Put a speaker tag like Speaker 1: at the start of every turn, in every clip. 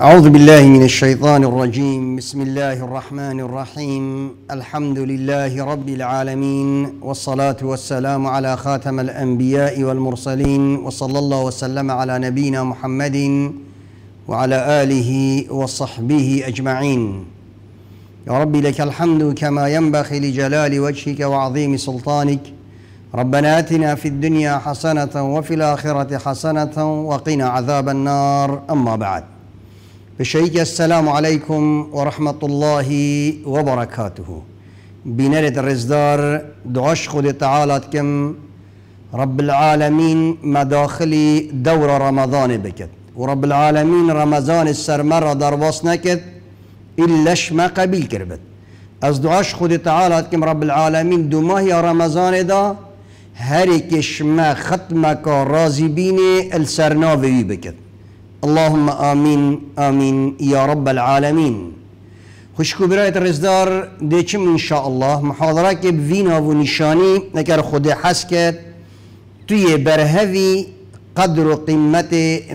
Speaker 1: أعوذ بالله من الشيطان الرجيم بسم الله الرحمن الرحيم الحمد لله رب العالمين والصلاة والسلام على خاتم الأنبياء والمرسلين وصلى الله وسلم على نبينا محمد وعلى آله وصحبه أجمعين يا رب لك الحمد كما ينبغي لجلال وجهك وعظيم سلطانك ربنا آتنا في الدنيا حسنة وفي الآخرة حسنة وقنا عذاب النار أما بعد بشيك السلام عليكم ورحمة الله وبركاته بنرد الرزدار دعش خود تعالى كم رب العالمين مداخل دور رمضان بكت ورب العالمين رمضان السرمرة در وصنكت إلاش ما قبيل كربت از دعاش خود تعالى كم رب العالمين دو ماهي رمضان دا هركش ما ختمك رازي بيني بكت اللهم آمین آمین یا رب العالمین خوشکو برای رزدار دیچم انشاءالله محاضره که وینا و نشانی نکر خود حس کرد توی برهوی قدر و قیمت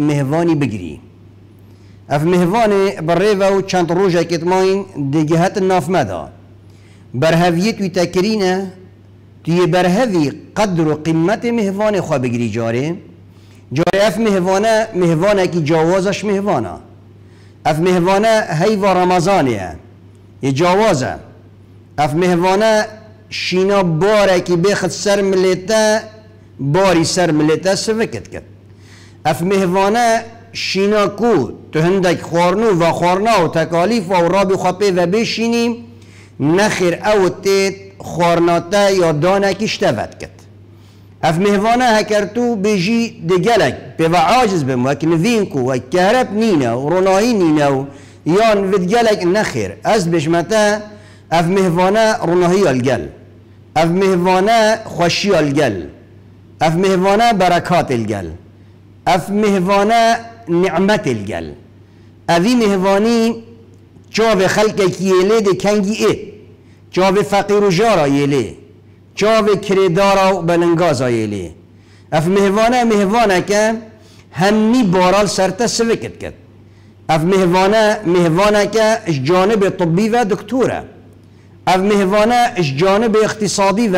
Speaker 1: مهوانی بگیری اف مهوان بره و چند روژه کتماین دیگهت ناف مده برهویت توی تکرینه توی برهوی قدر و قیمت مهوان خواه بگیری جاره جای اف مهوانه مهوانه کی جوازش مهوانه اف مهوانه هی و رمضانیه یه جوازه اف مهوانه شینا باره کی بخد سر ملیتا باری سر ملیتا سوکت کرد اف مهوانه شینا کو تو هندک خورنو و خورنا و تکالیف و رابی خپه و بشینیم نخیر او تیت خورناته یا دانه کشتفت کرد اف مهوانا هكرتو بيجي دجلك بيبا عاجز بم هك نفينكو هك كهرب نينا ورناهي نينا يان فدجلك نخير از بشمتا اف مهوانا رناهي الجل اف مهوانا خشي الجل اف مهوانا بركات الجل اف مهوانا نعمت الجل اوی مهوانی چاو خلق کیله ده کنگی ای چاو فقیر و جارا یله چاو کریدارا و بلنگاز آیلی اف مهوانه مهوانه که همی بارال سرته سوکت کد اف مهوانه مهوانه که اش جانب طبی و دکتوره اف مهوانه اش جانب اقتصادی و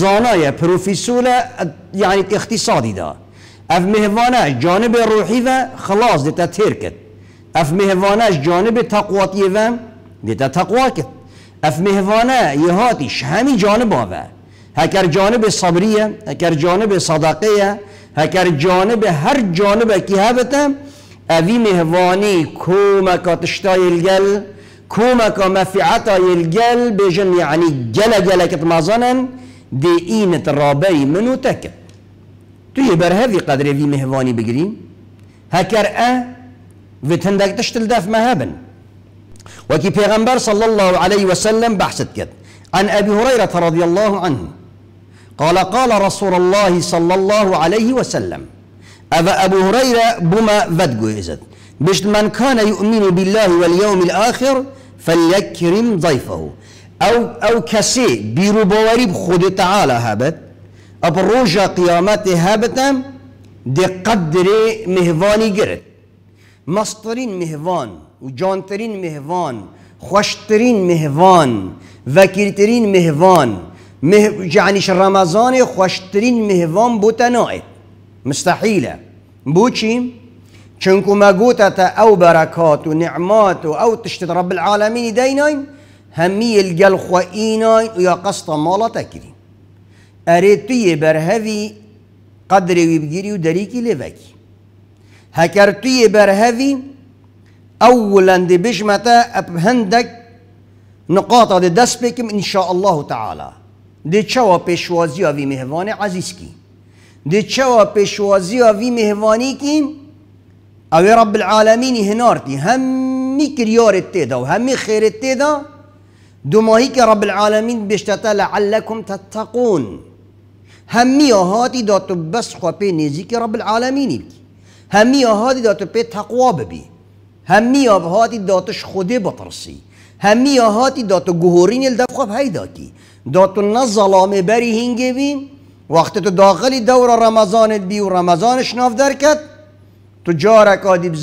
Speaker 1: زانای پروفیسور یعنی اقتصادی دا اف مهوانه جانب روحی و خلاص دیتا تیر اف مهوانه جانب تقواتی و دیتا تقوا کد اف مهوانه یهاتیش همین جانب آوه هکر جانب صبریه هکر جانب صدقه هکر جانب هر جانب کی هبتم اوی مهوانی کومکا تشتای الگل کومکا گل الگل بجن یعنی گل گل کت مازانن دی اینت رابی منو تکت تو یه بر هفی قدر اوی مهوانی بگیریم هکر اه و تندک تشتل دف مهبن وكي پیغمبر صلى الله عليه وسلم بحثت كد عن أبي هريرة رضي الله عنه قال قال رسول الله صلى الله عليه وسلم أبا أبو هريرة بما فدقو إزد بشت من كان يؤمن بالله واليوم الآخر فليكرم ضيفه أو أو كسي بيرو بواريب خود تعالى هابت أبروجا قيامات هابتا دي قدري مهفاني قرت مصطرين مهفان و جانترین مهوان خوشترین مهوان وکیلترین مهوان مه... یعنیش رمضان خوشترین مهوان بوتا مستحیله بو چی؟ چونکو ما او برکات و نعمات و او تشترب رب العالمین دیناین همی الگل خوئیناین و یا قصد مالا تکرین اره توی برهوی قدر و بگیری و دریکی لوکی هکر توی برهوی اولا دي بجمتا اب هندك نقاط دي دس بكم ان شاء الله تعالى دي چوا پشوازي في مهواني عزيز كي دي چوا پشوازي في مهواني كين او رب العالمين هنارتي همي مي كريار التيدا وهم مي خير التيدا دو ماهيك رب العالمين بشتتا لعلكم تتقون همي هاتي داتو بس خوابي نزيك رب العالمين همي هاتي داتو بي تقوى ببي همی آبهاتی داتش همی آهاتی داتو گهورین داتە گوهۆرینێ های داتی داتون نظلام بری هنگه بیم، وقتی تو داخلی دور رمضانت بی و رمضانش ناف کت تو جارە کادی بره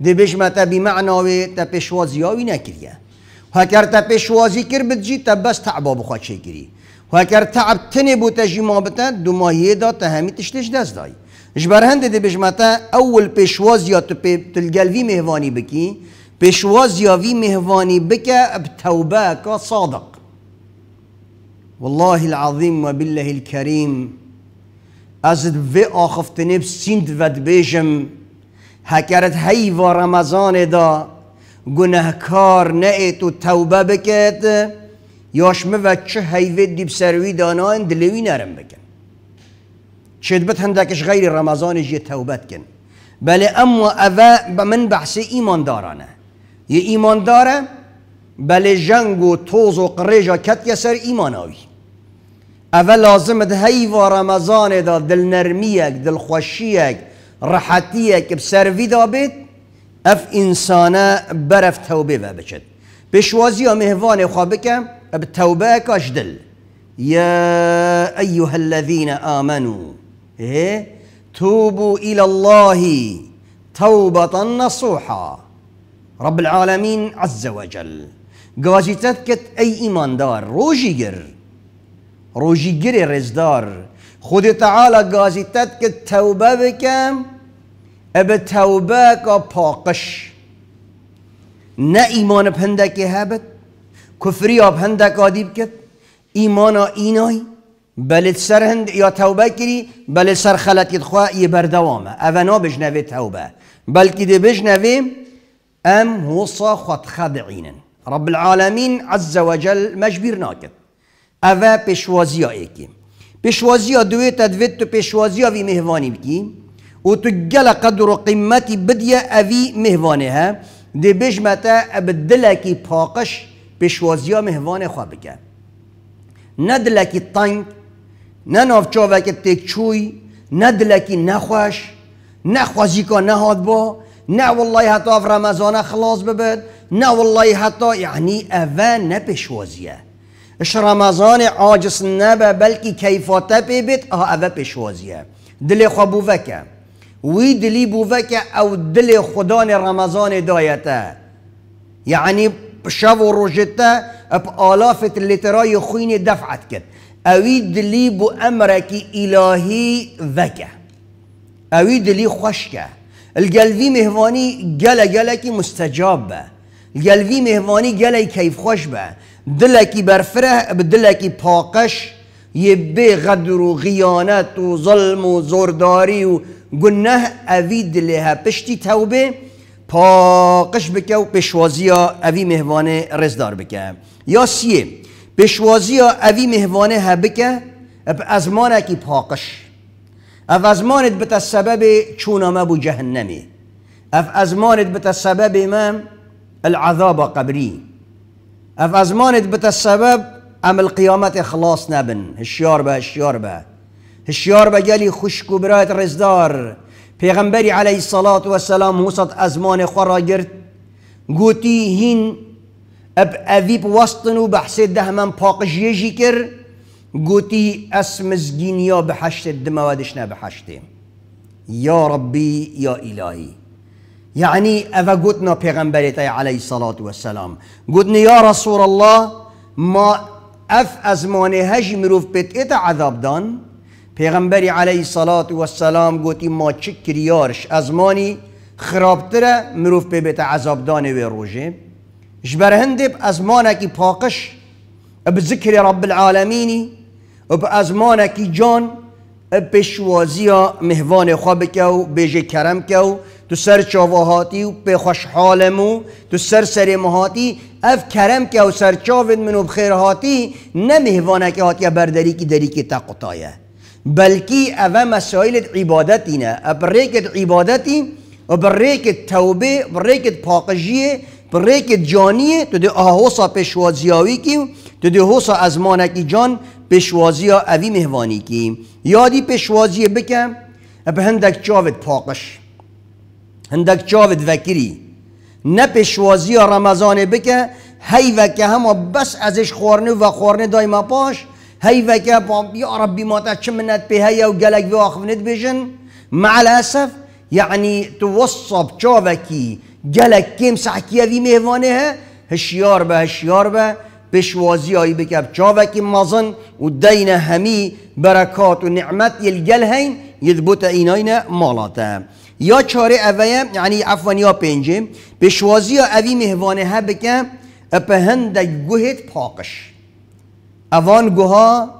Speaker 1: تا بی بەرێ تا بیمەعناوێ هاوی پێشوازیاوی و اگر تا پیشوازی کرد بدجی تا بس تعبا بخوا بوتا جی ما بۆ دو دماهی دا تا همی تشتش دای. جبر دی بجمتا اول پیشواز یا تو پی مهوانی بکی پیشواز یا وی مهوانی بکه توبه کا صادق والله العظیم و بالله الکریم از وی آخفتنی بسیند ود بیشم هکرت هی و رمضان دا گناهکار نه تو توبه بکت یاش و چه هیوی دیب سروی دانان دلوی نرم بکت شدبت بت هندکش غیر رمضان یه توبت کن بله اما اوه من بحث ایمان دارانه یه ایمان داره بله جنگ و توز و قریجا کت یسر سر ایمان آوی اوه لازم ده هی و رمضان دا دل نرمیک دل خوشیک بسر وی دا بید اف انسانه برف توبه و بچد بشوازی و مهوان خوابکم به اب توبه کاش دل یا ایها الذین امنوا ايه توبوا الى الله توبه نصوحه رب العالمين عز وجل گازیتت کت ای ایماندار روشی روجي روجي گر رزدار خود تعالى قواجي تذكت توبه بكام اب توبه كباقش نا إيمان بهندك هابت كفري بهندك آب هندک آدیب بلد سر هند یا توبه کری بل سر خلطید خواه یه بردوامه اونا بجنوه توبه بلکه ده بجنوه ام وصا خود خدعینن رب العالمین عز و جل مجبیر ناکد اوه پشوازی ها ایکی پشوازی ها دوی تدوید تو پشوازی ها وی مهوانی بکی و تو گل قدر و قیمتی بدیه اوی مهوانه ها ده بجمتا دلکی پاقش پشوازی ها مهوانه خواه بکن ندلکی تنگ نه تک تکچوی نه دلکی نخوش نه خوزیکا نهاد با نه والله حتی اف رمضان خلاص ببد نه والله حتی یعنی اوه نه پشوازیه اش رمضان عاجس نبه بلکی کیفاته پی بید اها اوه پشوازیه دل خواه وکه وی دلی بووکه او دل خدان رمضان دایته یعنی شب و روشته اب آلافت لیترای خوین دفعت کرد اوید دلی بو امرکی الهی وکه اوید دلی که الگلوی مهوانی گله کی مستجاب مستجاب الگلوی مهوانی گله کیف خوش به دلکی برفره کی پاقش یه بی غدر و غیانت و ظلم و زورداری و گنه اوید دلێ پشتی توبه پاکش بکه و پشوازی اوی مهوانێ رزدار بکه یا سیه ها اوی مهوانه بکه از ازمانه کی پاکش اف از به بتا سبب چونامه بو جهنمی اف از به بتا سبب امام العذاب قبری اف از به بتا سبب ام القیامت خلاص نبن هشیار به هشیار به هشیار به گلی خشک و برایت رزدار پیغمبری علیه صلاة و سلام موسط ازمان خورا گرد گوتی هین اب اویب وسطن و بحث ده من پاقش یجی کر گوتی اسم یا به ده موادش نه به یا ربی یا الهی یعنی اوه گوتنا پیغمبریت علیه صلاة و سلام گوتنا یا رسول الله ما اف از مانه هجی مروف ایت عذاب دان پیغمبری علیه صلاة و سلام گوتی ما چکریارش کریارش از مانی خرابتره مروف بیت عذاب دان و روژه جبر هندب ازمانکی پاقش به ذکر رب العالمینی و به ازمانکی جان پشوازی مهوان خواب و بیجه کرم و تو سر چاوهاتی و به خوشحالمو تو سر سر مهاتی اف کرم که و سر چاوید منو بخیر هاتی نه مهوانه که هاتی بردری که دری تقطایه بلکی اوه مسائل عبادتی نه ابریکت عبادتی و بریکت توبه بریکت پاقجیه بریک که جانیه تو ده آها پیشوازی پشوازیاوی تو ده از مانکی جان پشوازی اوی مهوانی کیم یادی پشوازی بکم به هندک چاوت پاقش هندک چاوت وکری نه پشوازی رمضان بکه هی وکه همه بس ازش خورنه و خورنه دایما پاش هی وکه یا ربی ما تا چه منت به هی و گلک و آخفنت بجن مع الاسف یعنی تو توصب چاوکی کم سحکی اوی میوانه ها هشیار با هشیار با پشوازی هایی بکب چاوکی مازن و دین همی برکات و نعمت یلگل هین یدبوت ایناین مالاته یا چاره اوه یعنی افوان یا پنجم پشوازی اوی مهوانه ها بکم اپهند گوهت پاقش اوان گوها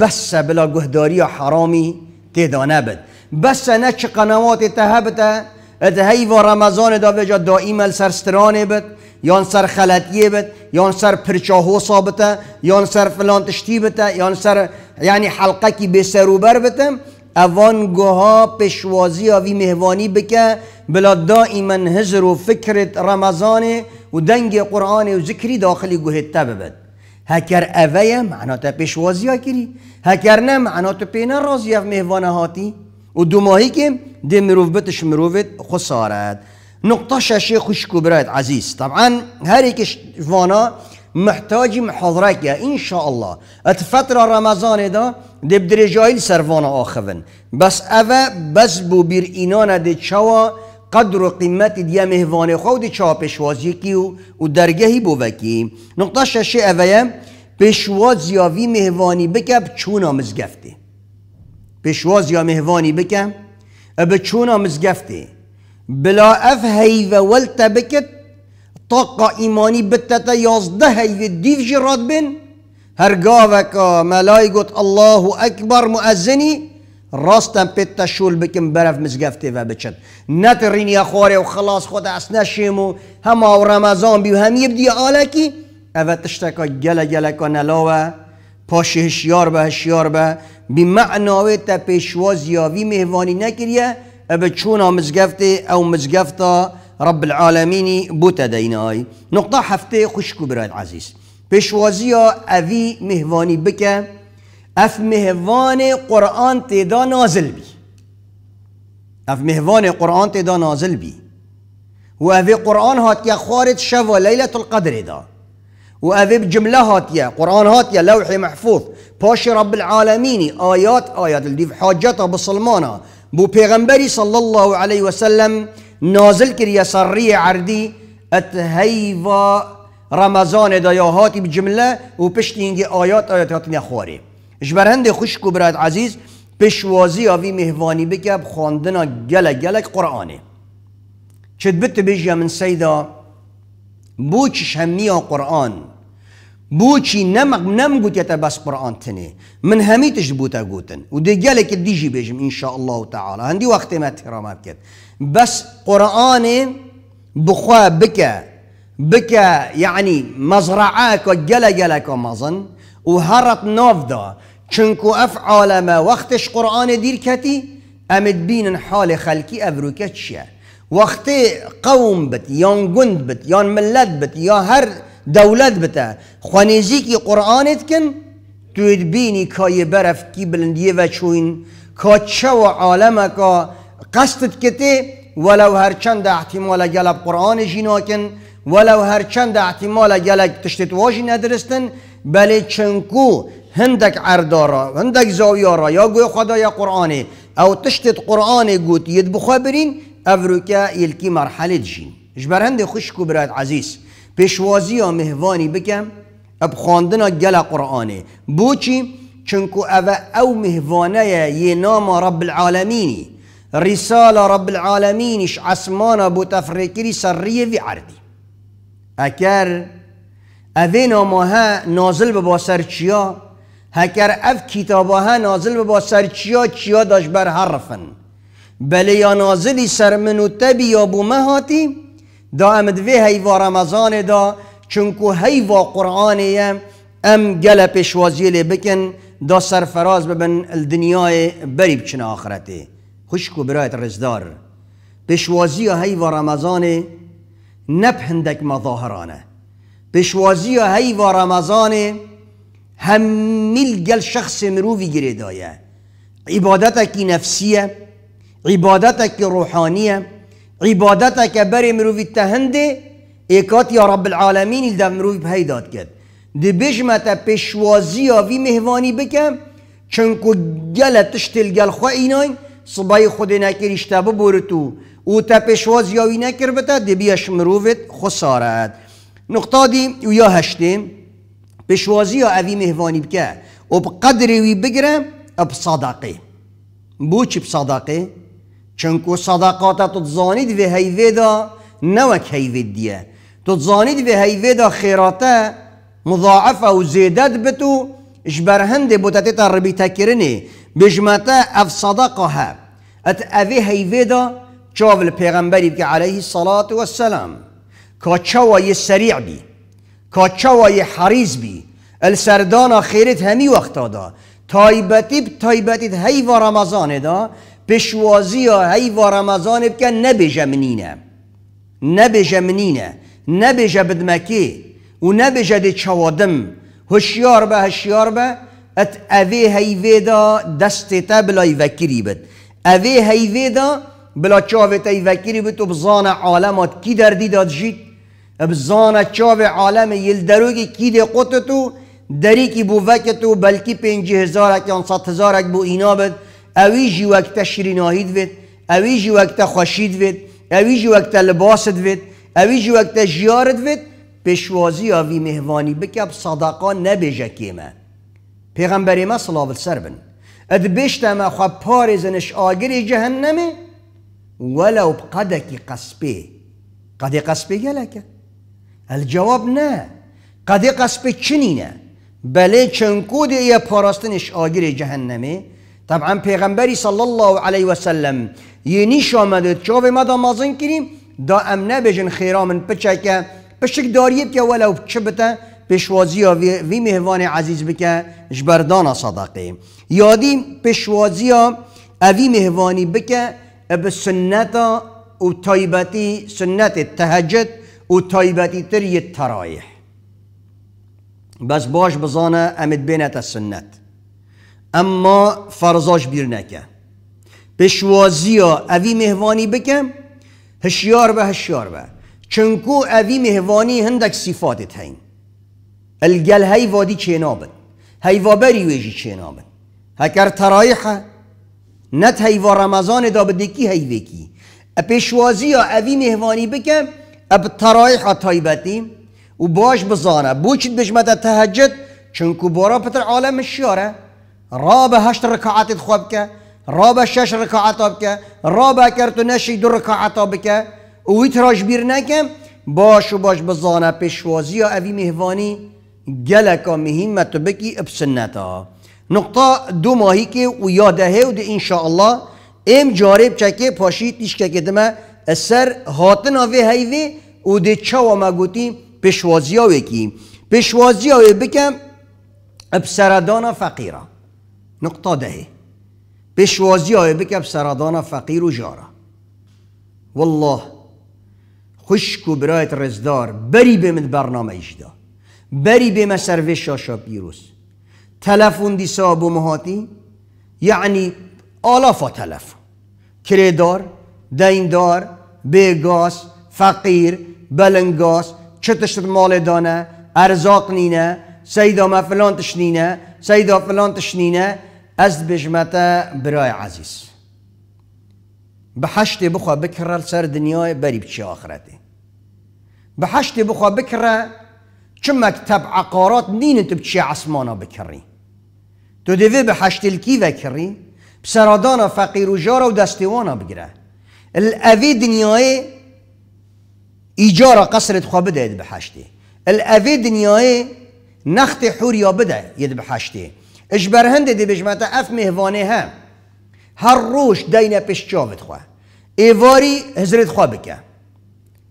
Speaker 1: بس بلا گهداری حرامی تیدانه بد بس نه چه قنوات تهبته ات و رمضان دا وجا دائم السرسترانه بد یان سر خلطیه بد یان سر پرچاهو صابته یان سر فلان تشتی بده یان سر یعنی حلقه کی به سروبر بده اوان گوها پشوازی آوی مهوانی بکه بلا دائم هزر و فکرت رمضان و دنگ قرآن و ذکری داخلی تب بد هکر اویه معنا تا پشوازی ها کری هکر نه معنا تا پینا رازی او مهوانه هاتی و دو ماهی که دي مروف بتش مروف خسارات نقطة شاشة خوش كبرات عزيز طبعا هاريك فانا محتاج محاضرك يا ان شاء الله الفترة رمضان دا دب بدرجايل سرفانا آخفن بس اوا بس بو بير اینانا دی چوا قدر و قیمت دیا مهوان خود چا پشوازی و درگهی بو وکی نقطه ششه اویم پیشواز یاوی مهوانی بکب چونا مزگفته پیشواز یا مهوانی بکم بتشونا مزقفتي بلا اف هيفا ولتا بكت طاقة ايماني بتتا يازده هيفا ديف جراد بن هرقافك ملايقة الله اكبر مؤذني راستن بيتا شول بكم برف مزقفتي فبتشت نترين يا خوري وخلاص خد اسنشيمو هما ورمضان بي وهم يبدي آلكي أفا تشتكى جلا جلا كنلاوه هشیار به هشیار به بی معناوی تا پیشواز یاوی مهوانی نکریه به چون آمزگفته او مزگفتا رب العالمینی بوتا دینای نقطه هفته خوشکو براید عزیز پیشوازی اوی مهوانی بکه اف مهوان قرآن تیدا نازل بی اف مهوان قرآن تیدا نازل بی و اوی قرآن هات که خارج و لیلت القدر دا وأذي بجملة هاتية قرآن هاتية لوحي محفوظ باشي رب العالمين آيات آيات اللي في حاجته بصلمانة بو پیغمبری صلى الله عليه وسلم سلم نازل سرية عردي عردی ات هیوا رمضان دایاهاتی بجمله و پشت آيات آيات آیات هاتنی خواره جبرهند خوش برات عزيز بشوازي آوی مهوانی بکب خواندنا جلق جلق قرآني چد بت بيجي من سيدا شمی همیه قرآن بوچی نمق نمگوت یتا بس قرآن تنه من همیتش بوتا گوتن و دی گلک دیجی بیجم انشاء الله تعالی هندی وقتی ما تهرام بکد بس قرآن بخوا بکا بكا يعني مزرعاك وجلا جلك ومظن وهرت نوفدا چنكو افعال ما وقتش قرآن دير كتي امد بين حال خلقي افروكتشيه وقتی قوم بت یا گند بت یا ملت بت یا هر دولت بته خوانیزی که قرآن کن توید بینی کای برف کی بلندیه و چوین کا چه و عالم که قصدت کته ولو چند احتمال گلب قرآن جیناکن ولو چند احتمال جلب تشتت واجی ندرستن بلی چنکو هندک عردارا هندک زاویارا یا گوی خدا یا قرآنه او تشتت قرآن گوت ید بخوا برین افریقا یلکی مرحله جین جبرند خوشکو برات عزیز پیشوازی و مهوانی بکم اب خواندن گل قرآنه بوچی چونکو او او مهوانه یه نام رب العالمینی رسال رب العالمینش عسمانا بو تفریکری سریه وی عردی اگر اوه ها نازل با سرچیا هکر اف کتابها نازل به سرچیا چیا داشت بر حرفن بلی یا نازلی سر منو تبی یا بو مهاتی دا وی هیوا رمضان دا چونکو هیوا قرآن ام گل پیشوازی بکن دا سرفراز ببن الدنیای بری بچن آخرته خوشکو برایت رزدار پشوازی هیوا رمضان نپهندک مظاهرانه پشوازی هیوا رمضان همیل گل شخص مروی گریدایه عبادتکی نفسیه روحانیه عبادت که بری مروی تهنده ایکات یا رب العالمین ایل در مروی پهی داد کرد دی بجمت پشوازی وی مهوانی بکم چونکو گل تشتل گل خواه ایناین صبای خود نکر اشتبه بورتو تو او تا پشوازی وی نکر بتا دی بیش خساره اد نقطه دی و یا هشته پشوازی اوی مهوانی بکه و بقدر وی بگرم، اب صداقه. بو چی صداقه. چونکو صدقات تو زانید به هیوه دا نوک هیوه دیه تو زانید به هیوه دا خیراته مضاعفه و زیدت بتو برهنده بوتتی تا ربی تکرنه بجمتا اف صداقه، ها ات اوی هیوه دا چاول پیغمبری که علیه الصلاة والسلام کاچوای سریع بی کاچوای حریز بی السردان خیرت همی وقت دا تایبتی تایبتی هی و رمضان دا بشوازی ها هی و رمضان بکن نبی جمنینه نبی جمنینه نبی جبد مکی و نبی جد چوادم هشیار به هشیار به ات اوی هی ویدا دست تا بلای وکری بد اوی هی ویدا بلا چاوی تای وکری بد و بزان عالمات کی دردی داد جید بزان چاوی عالم یل دروگی کی دی قطتو دری کی بو وکتو بلکی پینجی هزارک یا ست هزارک بو اینا بد اویجی وقت شیریناهید وید اویجی وقت خوشید وید اویجی وقت لباست وید اویجی وقت جیارت وید پشوازی آوی مهوانی بکب صداقا نبیجه کیمه پیغمبری ما صلاب سر بن اد بیشت ما خواب پارزنش آگری جهنمه ولو بقدك قصبه قد قصبه ال الجواب نه قد قصبه چنینه بله چنکود یا پارستنش آگری جهنمه طبعا پیغمبری صلی الله علیه و سلم یه نیش آمده چاو ما دا مازن کریم دا ام نبیجن خیرامن پچکه پشک داریب که ولو چه بته پشوازی وی مهوان عزیز بکه جبردان صدقه یادی پشوازی اوی مهوانی بکه به سنت و تایبتی سنت تهجد و تایبتی تر ترایح بس باش بزانه امد بینت السنت اما فرزاش بیر بشوازی ها اوی مهوانی بکم هشیار به هشیار به چونکو اوی مهوانی هندک صفات تاین الگل هی وادی چنابن هی وابری ویجی نابد هکر ترایحه نه هی و رمضان دا کی هی وکی پیشوازی ها اوی مهوانی بکم اب ترایح تایبتیم و باش بزانه بوچید بجمت تهجد چونکو بارا پتر عالم شیاره را به هشت رکعت خواب که را به شش رکعت آب را به اگر تو نشی دو رکعت که اویت راش بیر نکم باش و باش بزانه پیشوازی یا اوی مهوانی گلکا مهمت بکی ابسنتا نقطه دو ماهی که او یاده و ده انشاءالله ام جارب چکه پاشی تیش که دمه اثر هاتن آوه چه و ده چه گوتی پیشوازی ها وکی پیشوازی ها بکم ابسردان فقیره نقطه ده بشوازی بکب سرادان فقیر و جارا والله خشک و برایت رزدار بری به من برنامه اجدا بری به مسروه شاشا پیروز تلفون دی صاحب مهاتی یعنی آلافا تلف کردار دیندار بیگاس فقیر بلنگاس چتشت مال دانه ارزاق نینه سیدا مفلان تشنینه سیدا فلان تشنینه از بجمتا برای عزیز به حشت بخوا بکره سر دنیای بری بچی آخرته به حشت بخوا بکره چون مکتب عقارات نین تو بچی عصمانا بکری تو دوی به حشت الکی بکری بسرادانا فقیر و جارا و دستوانا بگیره الاوی دنیای ایجارا قصرت خواه بده به حشته الاوی دنیای نخت حوریا بده ید به حشته اش برهنده دی بجمتا اف مهوانه هم هر روش دینه پیش چاوت خواه ایواری هزرت خواه بکه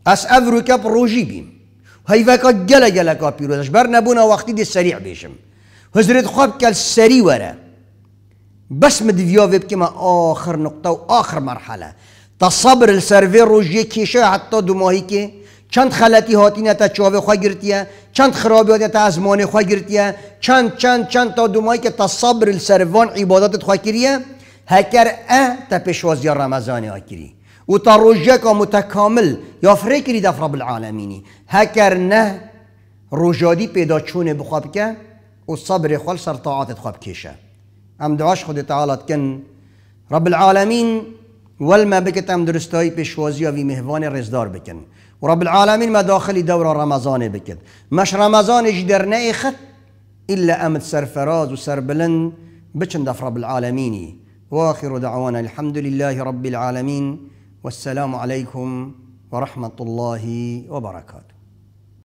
Speaker 1: از اف رو کپ روشی بیم هیوکا گله گله کا پیروزش بر نبونه وقتی دی سریع بیشم هزرت خواه کل سری وره بس مدفیو که ما آخر نقطه آخر مرحله تصبر کشه حتی دو ماهی که چند خلطی هاتینه تا چاوه خواه گرتیه چند خرابیات تا از مانه خواه گرتیه چند چند چند تا دومایی که تا صبر السروان عبادتت خواه کریه هکر اه تا پشوازی رمضان ها کری و تا روژه که متکامل یا فری کری دفر رب هکر نه روژادی پیدا چونه بخواب که و صبر خوال سر طاعتت خواب کشه ام دعاش خود تعالت کن رب العالمین ولما بکت ام درستایی ها وی مهوان رزدار بکن ورب العالمين ما داخل دورة رمضان بكد مش رمضان جدر نيخت إيه إلا أمد سرفراز وسربلن بچندف رب العالمين وآخر دعوانا الحمد لله رب العالمين والسلام عليكم ورحمة الله وبركاته